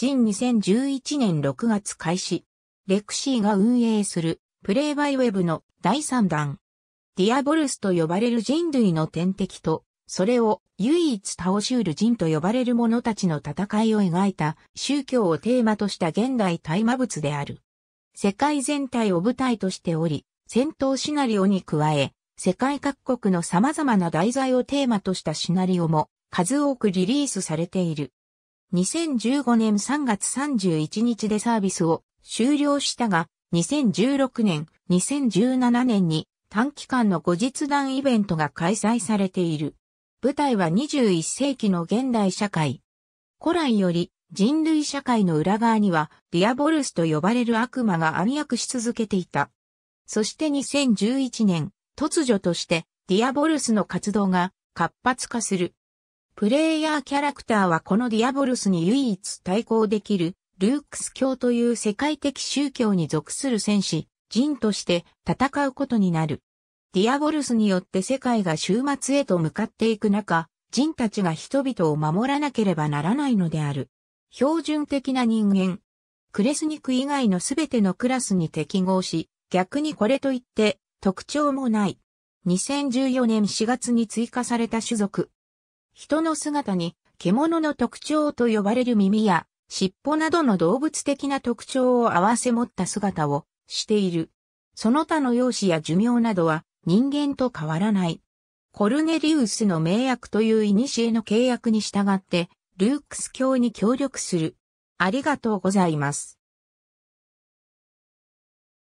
人2011年6月開始。レクシーが運営するプレイバイウェブの第3弾。ディアボルスと呼ばれる人類の天敵と、それを唯一倒しうる人と呼ばれる者たちの戦いを描いた宗教をテーマとした現代大魔物である。世界全体を舞台としており、戦闘シナリオに加え、世界各国の様々な題材をテーマとしたシナリオも数多くリリースされている。2015年3月31日でサービスを終了したが、2016年、2017年に短期間の後日談イベントが開催されている。舞台は21世紀の現代社会。古来より人類社会の裏側にはディアボルスと呼ばれる悪魔が暗躍し続けていた。そして2011年、突如としてディアボルスの活動が活発化する。プレイヤーキャラクターはこのディアボルスに唯一対抗できる、ルークス教という世界的宗教に属する戦士、人として戦うことになる。ディアボルスによって世界が終末へと向かっていく中、人たちが人々を守らなければならないのである。標準的な人間。クレスニク以外のすべてのクラスに適合し、逆にこれといって特徴もない。2014年4月に追加された種族、人の姿に獣の特徴と呼ばれる耳や尻尾などの動物的な特徴を合わせ持った姿をしている。その他の容姿や寿命などは人間と変わらない。コルネリウスの名約という古の契約に従って、ルークス教に協力する。ありがとうございます。